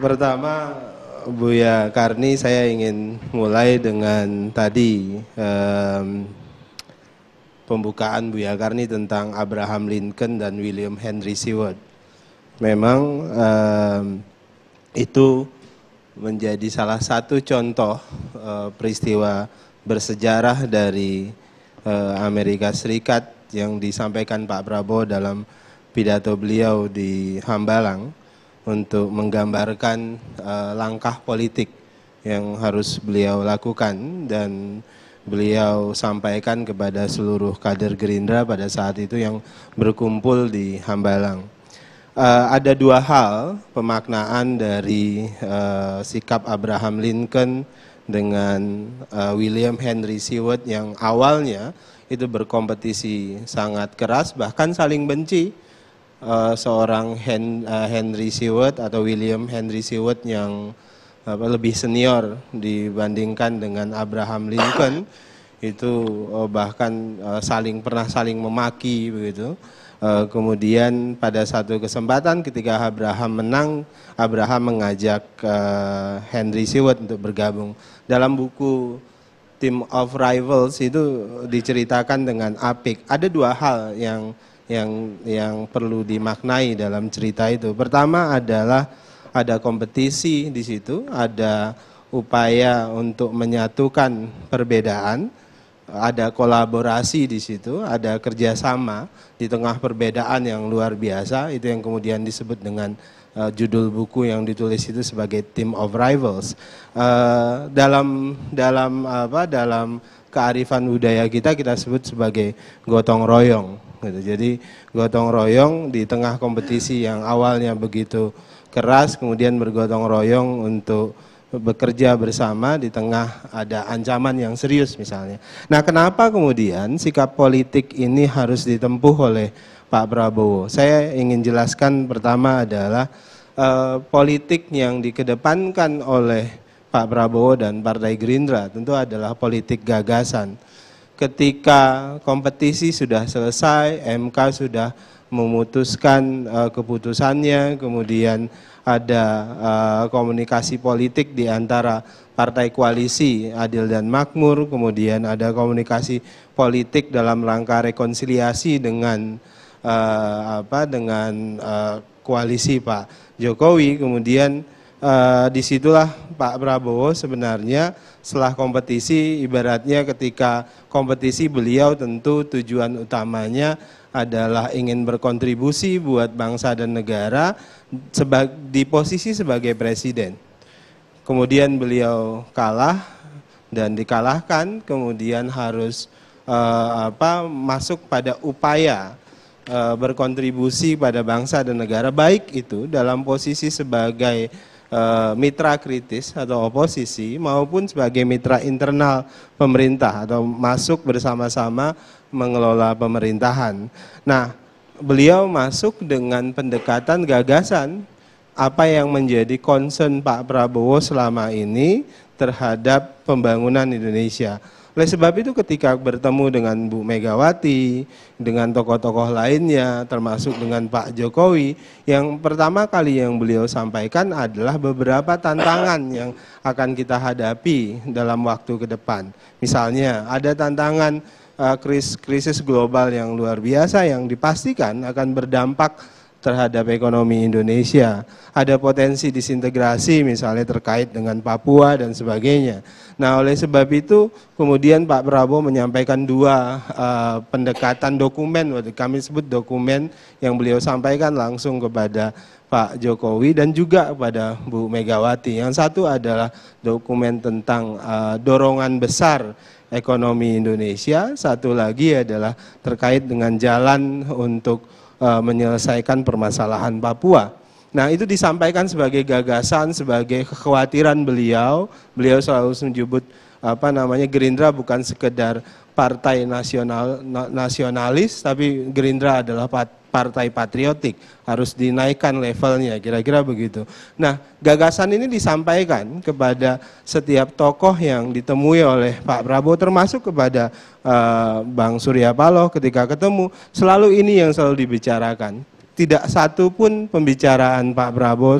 Pertama, Buya Karni, saya ingin mulai dengan tadi um, pembukaan Buya Karni tentang Abraham Lincoln dan William Henry Seward. Memang um, itu menjadi salah satu contoh uh, peristiwa bersejarah dari uh, Amerika Serikat yang disampaikan Pak Prabowo dalam pidato beliau di Hambalang untuk menggambarkan uh, langkah politik yang harus beliau lakukan dan beliau sampaikan kepada seluruh kader Gerindra pada saat itu yang berkumpul di Hambalang. Uh, ada dua hal pemaknaan dari uh, sikap Abraham Lincoln dengan uh, William Henry Seward yang awalnya itu berkompetisi sangat keras bahkan saling benci uh, seorang Hen, uh, Henry Seward atau William Henry Seward yang apa, lebih senior dibandingkan dengan Abraham Lincoln itu uh, bahkan uh, saling pernah saling memaki begitu. Uh, kemudian pada satu kesempatan ketika Abraham menang, Abraham mengajak uh, Henry Seward untuk bergabung. Dalam buku Team of Rivals itu diceritakan dengan apik. Ada dua hal yang yang yang perlu dimaknai dalam cerita itu. Pertama adalah ada kompetisi di situ, ada upaya untuk menyatukan perbedaan, ada kolaborasi di situ, ada kerjasama di tengah perbedaan yang luar biasa. Itu yang kemudian disebut dengan uh, judul buku yang ditulis itu sebagai Team of Rivals. Uh, dalam dalam apa dalam kearifan budaya kita kita sebut sebagai gotong royong Gitu. Jadi gotong royong di tengah kompetisi yang awalnya begitu keras, kemudian bergotong royong untuk bekerja bersama di tengah ada ancaman yang serius misalnya. Nah kenapa kemudian sikap politik ini harus ditempuh oleh Pak Prabowo? Saya ingin jelaskan pertama adalah eh, politik yang dikedepankan oleh Pak Prabowo dan Partai Gerindra tentu adalah politik gagasan ketika kompetisi sudah selesai, MK sudah memutuskan uh, keputusannya, kemudian ada uh, komunikasi politik di antara partai koalisi Adil dan Makmur, kemudian ada komunikasi politik dalam rangka rekonsiliasi dengan uh, apa dengan uh, koalisi Pak Jokowi, kemudian Eh, disitulah Pak Prabowo sebenarnya setelah kompetisi ibaratnya ketika kompetisi beliau tentu tujuan utamanya adalah ingin berkontribusi buat bangsa dan negara di posisi sebagai presiden. Kemudian beliau kalah dan dikalahkan, kemudian harus uh, apa masuk pada upaya eh, berkontribusi pada bangsa dan negara baik itu dalam posisi sebagai Eh, mitra kritis atau oposisi maupun sebagai mitra internal pemerintah atau masuk bersama-sama mengelola pemerintahan. Nah, beliau masuk dengan pendekatan gagasan apa yang menjadi concern Pak Prabowo selama ini terhadap pembangunan Indonesia oleh sebab itu ketika bertemu dengan Bu Megawati, dengan tokoh-tokoh lainnya, termasuk dengan Pak Jokowi, yang pertama kali yang beliau sampaikan adalah beberapa tantangan yang akan kita hadapi dalam waktu ke depan. Misalnya ada tantangan eh, krisis global yang luar biasa yang dipastikan akan berdampak terhadap ekonomi Indonesia. Ada potensi disintegrasi misalnya terkait dengan Papua dan sebagainya. Nah oleh sebab itu kemudian Pak Prabowo menyampaikan dua uh, pendekatan dokumen, kami sebut dokumen yang beliau sampaikan langsung kepada Pak Jokowi dan juga kepada Bu Megawati. Yang satu adalah dokumen tentang uh, dorongan besar ekonomi Indonesia, satu lagi adalah terkait dengan jalan untuk e, menyelesaikan permasalahan Papua. Nah, itu disampaikan sebagai gagasan, sebagai kekhawatiran beliau. Beliau selalu menyebut apa namanya Gerindra bukan sekedar partai nasional nasionalis, tapi Gerindra adalah partai patriotik, harus dinaikkan levelnya, kira-kira begitu. Nah, gagasan ini disampaikan kepada setiap tokoh yang ditemui oleh Pak Prabowo, termasuk kepada uh, Bang Surya Paloh ketika ketemu, selalu ini yang selalu dibicarakan. Tidak satu pun pembicaraan Pak Prabowo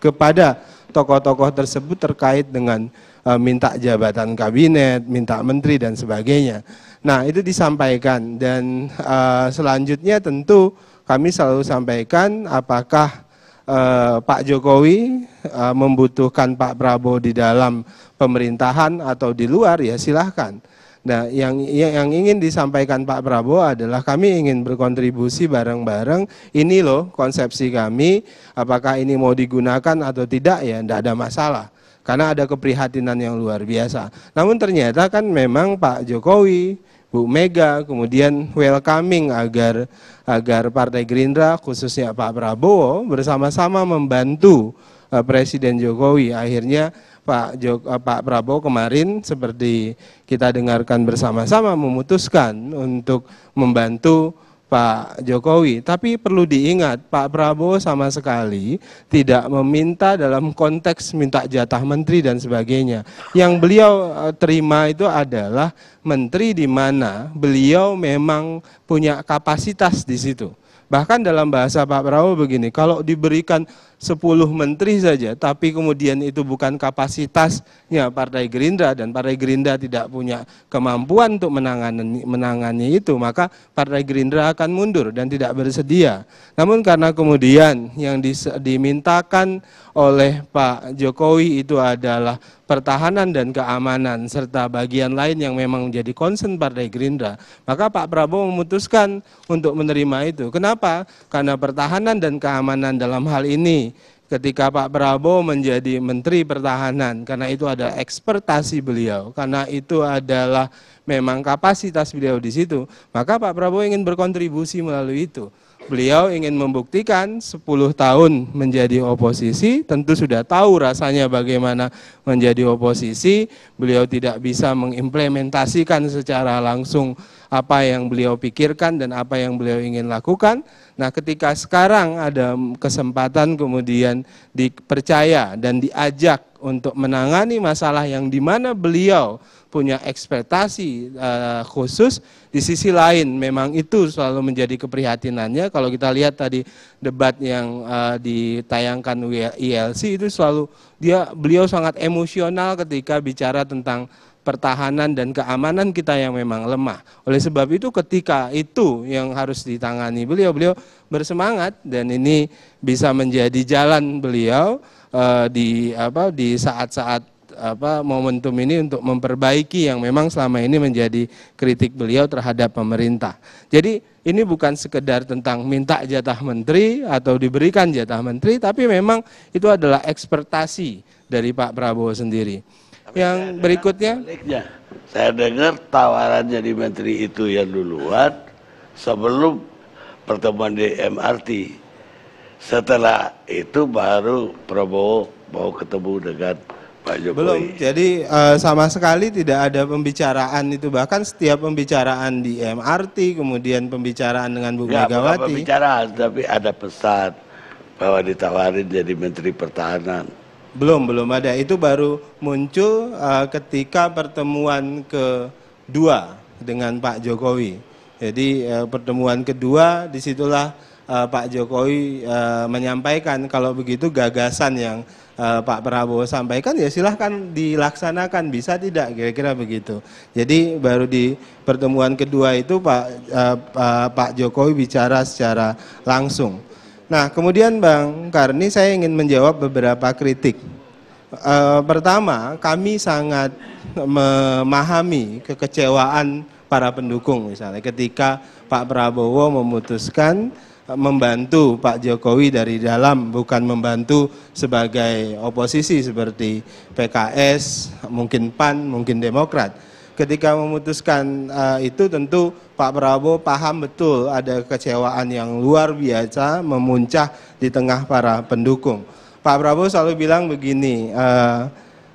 kepada tokoh-tokoh tersebut terkait dengan uh, minta jabatan kabinet, minta menteri dan sebagainya. Nah, itu disampaikan dan uh, selanjutnya tentu kami selalu sampaikan apakah uh, Pak Jokowi uh, membutuhkan Pak Prabowo di dalam pemerintahan atau di luar ya silahkan. Nah, yang yang ingin disampaikan Pak Prabowo adalah kami ingin berkontribusi bareng-bareng. Ini loh konsepsi kami. Apakah ini mau digunakan atau tidak ya, tidak ada masalah karena ada keprihatinan yang luar biasa. Namun ternyata kan memang Pak Jokowi Bu Mega, kemudian welcoming agar agar Partai Gerindra khususnya Pak Prabowo bersama-sama membantu uh, Presiden Jokowi. Akhirnya Pak Jok, uh, Pak Prabowo kemarin seperti kita dengarkan bersama-sama memutuskan untuk membantu Pak Jokowi. Tapi perlu diingat, Pak Prabowo sama sekali tidak meminta dalam konteks minta jatah menteri dan sebagainya. Yang beliau eh, terima itu adalah menteri di mana beliau memang punya kapasitas di situ. Bahkan dalam bahasa Pak Prabowo begini, kalau diberikan 10 menteri saja, tapi kemudian itu bukan kapasitasnya Partai Gerindra dan Partai Gerindra tidak punya kemampuan untuk menangani, menangani itu, maka Partai Gerindra akan mundur dan tidak bersedia. Namun karena kemudian yang dimintakan oleh Pak Jokowi itu adalah pertahanan dan keamanan serta bagian lain yang memang menjadi concern Partai Gerindra, maka Pak Prabowo memutuskan untuk menerima itu. Kenapa? Karena pertahanan dan keamanan dalam hal ini ketika Pak Prabowo menjadi Menteri Pertahanan karena itu ada ekspertasi beliau, karena itu adalah memang kapasitas beliau di situ, maka Pak Prabowo ingin berkontribusi melalui itu. Beliau ingin membuktikan 10 tahun menjadi oposisi, tentu sudah tahu rasanya bagaimana menjadi oposisi. Beliau tidak bisa mengimplementasikan secara langsung apa yang beliau pikirkan dan apa yang beliau ingin lakukan. Nah, ketika sekarang ada kesempatan kemudian dipercaya dan diajak untuk menangani masalah yang di mana beliau punya ekspektasi uh, khusus di sisi lain memang itu selalu menjadi keprihatinannya kalau kita lihat tadi debat yang uh, ditayangkan ILC itu selalu dia beliau sangat emosional ketika bicara tentang pertahanan dan keamanan kita yang memang lemah. Oleh sebab itu ketika itu yang harus ditangani beliau-beliau bersemangat dan ini bisa menjadi jalan beliau eh, di apa di saat-saat apa momentum ini untuk memperbaiki yang memang selama ini menjadi kritik beliau terhadap pemerintah. Jadi ini bukan sekedar tentang minta jatah menteri atau diberikan jatah menteri, tapi memang itu adalah ekspektasi dari Pak Prabowo sendiri yang berikutnya? Saya dengar tawaran jadi menteri itu yang duluan sebelum pertemuan di MRT. Setelah itu baru Prabowo mau ketemu dengan Pak Jokowi. Belum, jadi eh, sama sekali tidak ada pembicaraan itu. Bahkan setiap pembicaraan di MRT, kemudian pembicaraan dengan Bu Nggak, Megawati. Bukan pembicaraan, tapi ada pesan bahwa ditawarin jadi Menteri Pertahanan belum, belum ada. Itu baru muncul uh, ketika pertemuan kedua dengan Pak Jokowi. Jadi uh, pertemuan kedua disitulah uh, Pak Jokowi uh, menyampaikan kalau begitu gagasan yang uh, Pak Prabowo sampaikan ya silahkan dilaksanakan bisa tidak kira-kira begitu. Jadi baru di pertemuan kedua itu Pak uh, uh, Pak Jokowi bicara secara langsung. Nah, kemudian Bang Karni saya ingin menjawab beberapa kritik. E, pertama, kami sangat memahami kekecewaan para pendukung misalnya ketika Pak Prabowo memutuskan membantu Pak Jokowi dari dalam bukan membantu sebagai oposisi seperti PKS, mungkin PAN, mungkin Demokrat ketika memutuskan uh, itu tentu Pak Prabowo paham betul ada kecewaan yang luar biasa memuncah di tengah para pendukung. Pak Prabowo selalu bilang begini, uh,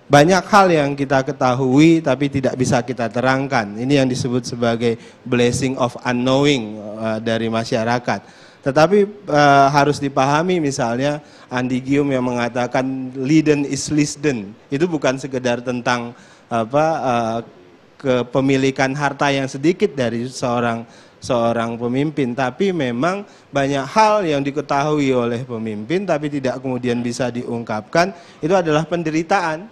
banyak hal yang kita ketahui tapi tidak bisa kita terangkan. Ini yang disebut sebagai blessing of unknowing uh, dari masyarakat. Tetapi uh, harus dipahami misalnya Andi Gium yang mengatakan Liden is Lisden. Itu bukan sekedar tentang apa uh, kepemilikan harta yang sedikit dari seorang seorang pemimpin, tapi memang banyak hal yang diketahui oleh pemimpin tapi tidak kemudian bisa diungkapkan, itu adalah penderitaan.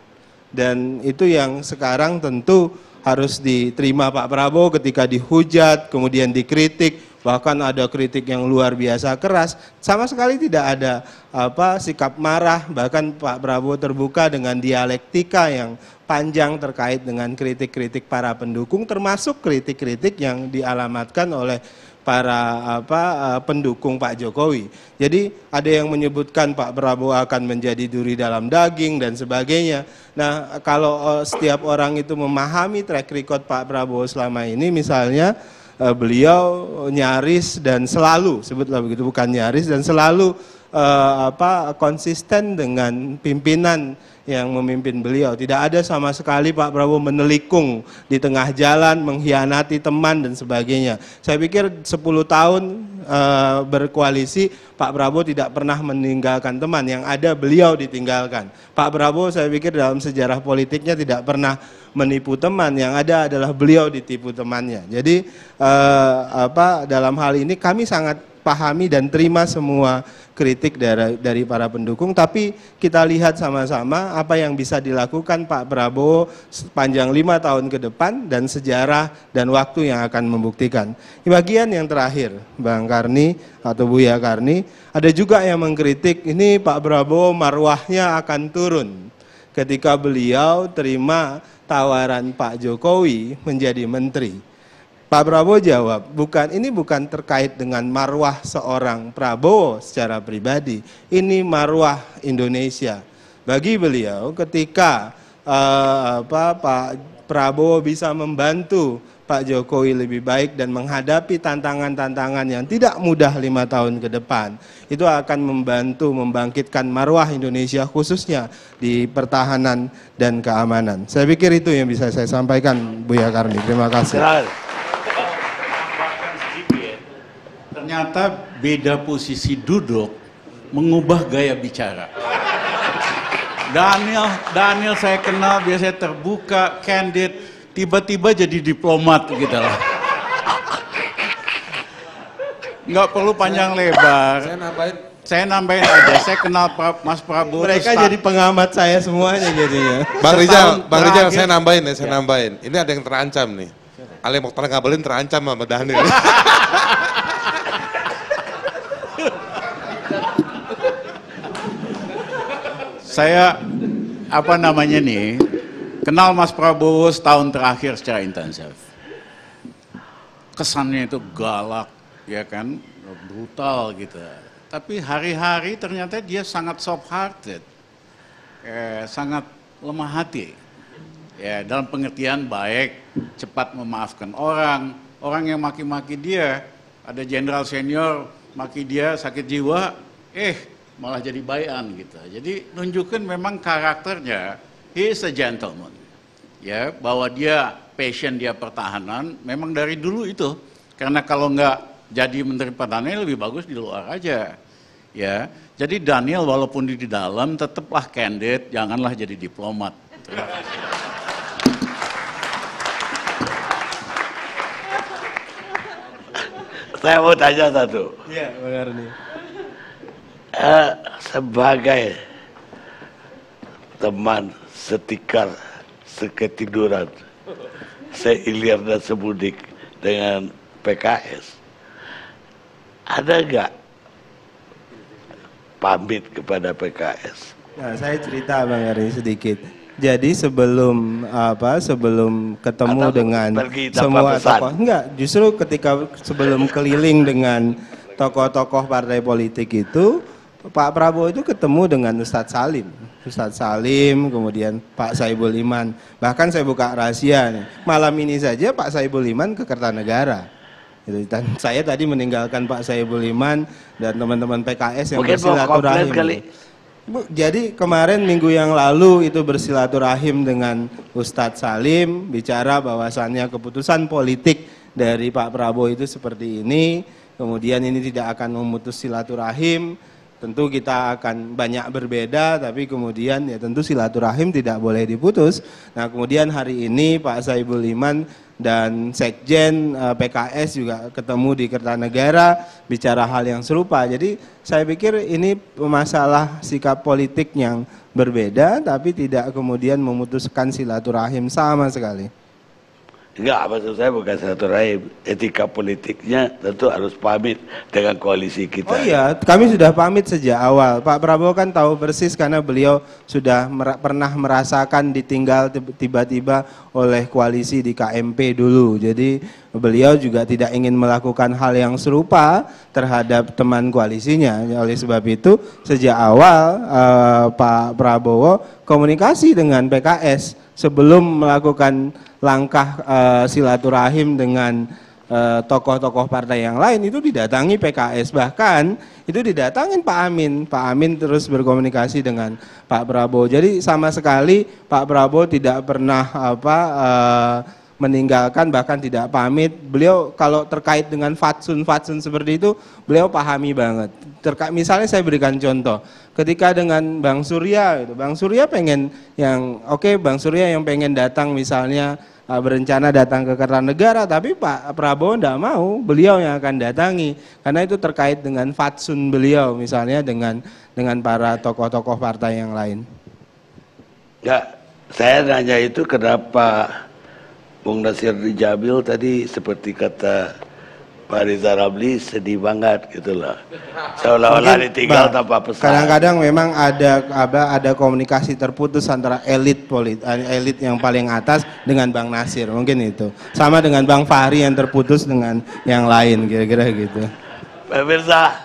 Dan itu yang sekarang tentu harus diterima Pak Prabowo ketika dihujat, kemudian dikritik, Bahkan ada kritik yang luar biasa keras, sama sekali tidak ada apa sikap marah, bahkan Pak Prabowo terbuka dengan dialektika yang panjang terkait dengan kritik-kritik para pendukung termasuk kritik-kritik yang dialamatkan oleh para apa eh, pendukung Pak Jokowi. Jadi ada yang menyebutkan Pak Prabowo akan menjadi duri dalam daging dan sebagainya. Nah, kalau eh, setiap orang itu memahami track record Pak Prabowo selama ini misalnya Eh, beliau nyaris dan selalu sebutlah begitu bukan nyaris dan selalu uh, apa konsisten dengan pimpinan yang memimpin beliau. Tidak ada sama sekali Pak Prabowo menelikung di tengah jalan, mengkhianati teman dan sebagainya. Saya pikir 10 tahun e, berkoalisi Pak Prabowo tidak pernah meninggalkan teman, yang ada beliau ditinggalkan. Pak Prabowo saya pikir dalam sejarah politiknya tidak pernah menipu teman, yang ada adalah beliau ditipu temannya. Jadi e, apa dalam hal ini kami sangat pahami dan terima semua kritik dari, dari para pendukung, tapi kita lihat sama-sama apa yang bisa dilakukan Pak Prabowo sepanjang lima tahun ke depan dan sejarah dan waktu yang akan membuktikan. Di bagian yang terakhir, Bang Karni atau Buya Karni, ada juga yang mengkritik ini Pak Prabowo marwahnya akan turun ketika beliau terima tawaran Pak Jokowi menjadi menteri. Pak Prabowo jawab, bukan ini bukan terkait dengan marwah seorang Prabowo secara pribadi, ini marwah Indonesia. Bagi beliau, ketika uh, apa, Pak Prabowo bisa membantu Pak Jokowi lebih baik dan menghadapi tantangan-tantangan yang tidak mudah lima tahun ke depan, itu akan membantu membangkitkan marwah Indonesia khususnya di pertahanan dan keamanan. Saya pikir itu yang bisa saya sampaikan, Buya Karni. Terima kasih. ternyata beda posisi duduk mengubah gaya bicara. Daniel, Daniel saya kenal biasanya terbuka, candid, tiba-tiba jadi diplomat gitu lah. Nggak perlu panjang saya, lebar. Saya nambahin. Saya nambahin aja, saya kenal Mas Prabowo. Mereka jadi pengamat saya semuanya jadinya. Bang Rijal, Bang Rijal saya nambahin ya, saya ya. nambahin. Ini ada yang terancam nih. Ali Mokhtar Ngabalin terancam sama Daniel. saya apa namanya nih kenal Mas Prabowo setahun terakhir secara intensif. Kesannya itu galak, ya kan, brutal gitu. Tapi hari-hari ternyata dia sangat soft hearted, eh, sangat lemah hati. Ya, dalam pengertian baik, cepat memaafkan orang, orang yang maki-maki dia, ada jenderal senior maki dia sakit jiwa, eh malah jadi bayan gitu. Jadi nunjukin memang karakternya he is a gentleman. Ya, bahwa dia passion dia pertahanan memang dari dulu itu. Karena kalau nggak jadi menteri pertahanan ya lebih bagus di luar aja. Ya. Jadi Daniel walaupun di dalam tetaplah candid, janganlah jadi diplomat. Saya mau tanya satu. Iya, Bang Arni eh, sebagai teman setikar seketiduran seilir dan sebudik dengan PKS ada nggak pamit kepada PKS? Nah, saya cerita Bang Ari sedikit. Jadi sebelum apa sebelum ketemu Atau dengan semua tokoh enggak justru ketika sebelum keliling dengan tokoh-tokoh partai politik itu Pak Prabowo itu ketemu dengan Ustadz Salim. Ustadz Salim, kemudian Pak Saibul Iman. Bahkan saya buka rahasia nih. Malam ini saja Pak Saibul Iman ke Kertanegara. Dan saya tadi meninggalkan Pak Saibul Iman dan teman-teman PKS yang bersilaturahim. Jadi kemarin minggu yang lalu itu bersilaturahim dengan Ustadz Salim bicara bahwasannya keputusan politik dari Pak Prabowo itu seperti ini. Kemudian ini tidak akan memutus silaturahim tentu kita akan banyak berbeda tapi kemudian ya tentu silaturahim tidak boleh diputus. Nah, kemudian hari ini Pak Saibul Iman dan Sekjen eh, PKS juga ketemu di Kertanegara bicara hal yang serupa. Jadi saya pikir ini masalah sikap politik yang berbeda tapi tidak kemudian memutuskan silaturahim sama sekali. Enggak, maksud saya bukan satu raib. Etika politiknya tentu harus pamit dengan koalisi kita. Oh iya, kami sudah pamit sejak awal. Pak Prabowo kan tahu persis karena beliau sudah mer pernah merasakan ditinggal tiba-tiba oleh koalisi di KMP dulu. Jadi beliau juga tidak ingin melakukan hal yang serupa terhadap teman koalisinya. Oleh sebab itu, sejak awal eh, Pak Prabowo komunikasi dengan PKS sebelum melakukan langkah e, silaturahim dengan eh, tokoh-tokoh partai yang lain itu didatangi PKS bahkan itu didatangin Pak Amin Pak Amin terus berkomunikasi dengan Pak Prabowo jadi sama sekali Pak Prabowo tidak pernah apa e, meninggalkan bahkan tidak pamit. Beliau kalau terkait dengan fatsun-fatsun seperti itu, beliau pahami banget. Terkait misalnya saya berikan contoh, ketika dengan Bang Surya itu Bang Surya pengen yang oke okay, Bang Surya yang pengen datang misalnya eh, berencana datang ke negara tapi Pak Prabowo tidak mau beliau yang akan datangi karena itu terkait dengan fatsun beliau misalnya dengan dengan para tokoh-tokoh partai yang lain. Ya, saya nanya itu kenapa Bung Nasir Jabil tadi seperti kata Pak Riza Rabli sedih banget gitulah. Seolah-olah ditinggal bah, tanpa pesan. Kadang-kadang memang ada apa ada komunikasi terputus antara elit polit eh, elit yang paling atas dengan Bang Nasir mungkin itu. Sama dengan Bang Fahri yang terputus dengan yang lain kira-kira gitu. Pak Pemirsa